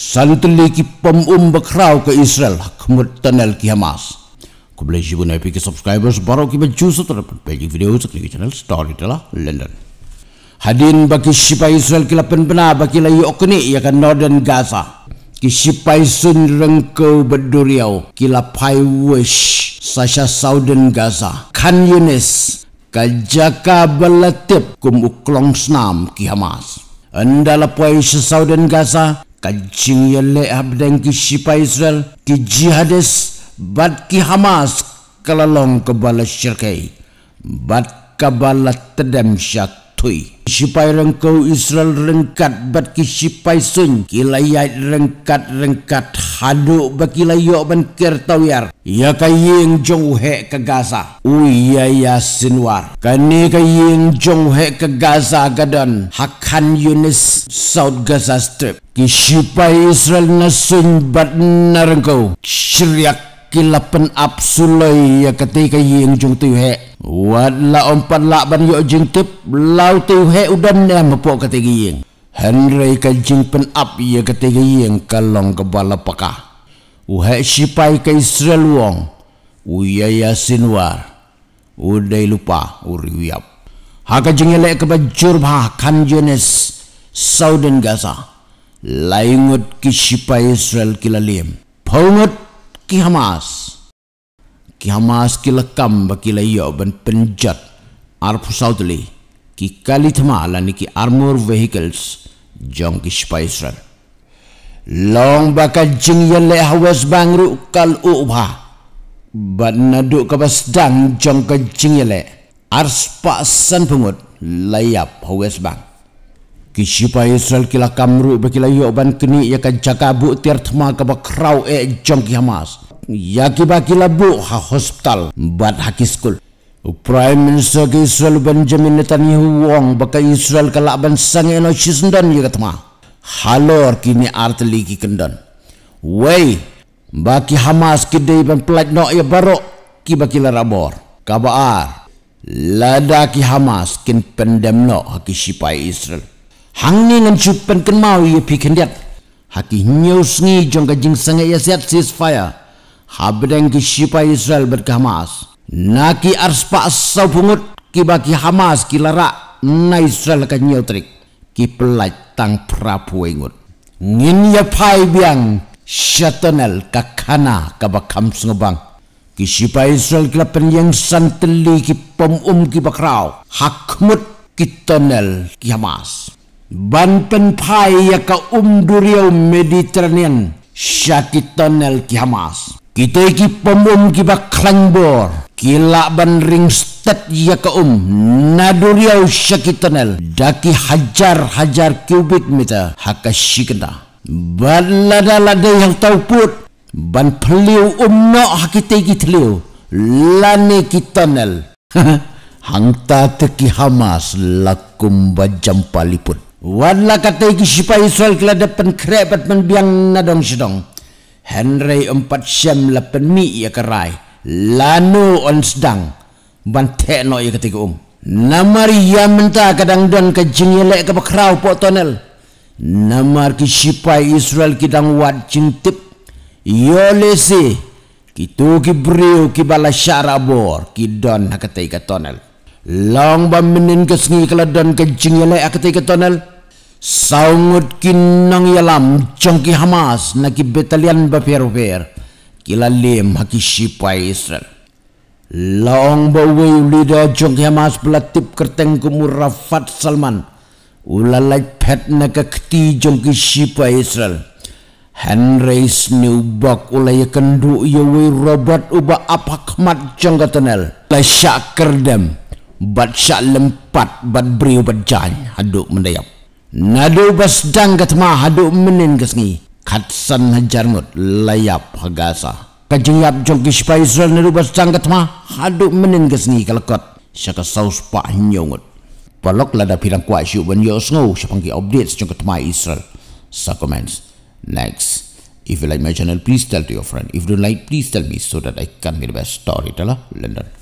salutli ki pom bakraw ke israel khmut tanel ki hamas ko ble jibun epic subscribers baro ki bachu sutra pege video sutra ki channel story tala london hadin baki sipa israel ki lapen bena baki lai okni ya kan northern gaza ki sipa sun rengko beduriau ki la wish sasha southern gaza Kan yunis kajaka balatip kum uklong snam ki hamas Andala poin Saudan Gaza, kancing yang lek abdeng ki sipa Israel ki jihadis bat ki Hamas kalalong kebala syirkai bat kebala tedem syatui. Sipai rengkau Israel rengkat bat ki sipai sun kilayat rengkat rengkat haduk baki layo ban kertawiar ya kayeng jong he ke gaza ui ya, ya sinwar kani kayeng jong he ke gaza gadan hakan yunis south gaza strip ki israel nasun bat narengkau syriak kilapan absuloy ya ketika yang jung tu he wat la ompan la ban yo jung tip lau tu he udan ne mapok ketika yang henry ka jung pen up ya ketika yang kalong ke bala paka u he sipai ke israel wong u ya yasin war u dei lupa u riwiap ha ka jung ele ke bajur ba kan jones sauden gaza laingut ki sipai israel kilalim Pongot kihamas. Kihamas kilakam bagi layo ben penjat arpu saudli ki kali thama lani ki armor vehicles jong ki spicer. Long baka jing yang leh wes bangru kal uba. Ben nadu kabas dang jong ke jing yang leh arspa sen pungut layap wes bangru. Kisipa Israel kila kamru bekila yoban kini ya kan cakabu tiartma kabakrau e jongki Hamas. Ya kiba kila bu ha hospital bat haki school. Prime Minister ke Israel Benjamin Netanyahu Wong baka Israel kala ban sang eno shisndan ya katma. Halor kini art ligi kendon. Wei baki Hamas kidei ban pelat no ya barok kiba kila rabor. Kabaar. Ladaki Hamas kin pendem no haki sipai Israel hang ni ngan chupen ken mau ye piken diat hati nyus ni jong ka jing sanga ye siat sis fire habdeng ki sipai israel ber hamas naki arspa sau pungut ki baki hamas ki lara na israel ka nyau trik ki pelai tang prapu ingut ngin ye pai biang shatonel ka kana ka bakam sungbang ki sipai israel ki lapen yang santeli ki pom um ki bakrau hakmut ki tonel ki hamas Ban pai ya ka umdur yau Mediterranean syati tunnel ki Hamas. Kita iki pembom ki ba klangbor. Kila ban ring stat ya ka um nadur yau tunnel. Daki hajar-hajar kubik mita hakas shikna. Balada lada yang tau put ban peliu umno no iki teliu. Lani ki tunnel. Hangta teki Hamas lakum bajam paliput. Wala kata iki sipa Israel kala depan krek patman biang nadong sedong. Henry empat sem lapan mi ia kerai. Lano on sedang. Ban tekno ya ketika um. Namar ya menta kadang don ke jengilek ke pekerau pok tonel. Namar ki sipa Israel kidang wat cintip. Yo lesi. Kitu ki brio ki bala syarabor. Kidon hakata ika tonel long ba menen ke sengi keladan ke jing yale ak te ke tonel saungut kin nang yalam chongki hamas na ki betalian ba fer fer kila lem haki sipai israel long ba we lida chongki hamas platip kerteng ku murafat salman ulalai pet na ke kti chongki sipai israel Henry new bak ulai kendu yoi robot uba apa kemat jangka tunnel. Lesak kerdem bat syak lempat bat beri bat jan haduk mendayap nadu bas dang katma haduk menin Kat san hajar ngut layap hagasa kajengyap jongki sipa israel nadu bas dang katma haduk menin kesengi kalakot syaka saus pak nyongut balok lada pirang kuat syuk ban yuk sengu syapangki update sejong katma israel sa comments next if you like my channel please tell to your friend if you don't like please tell me so that i can be the best storyteller london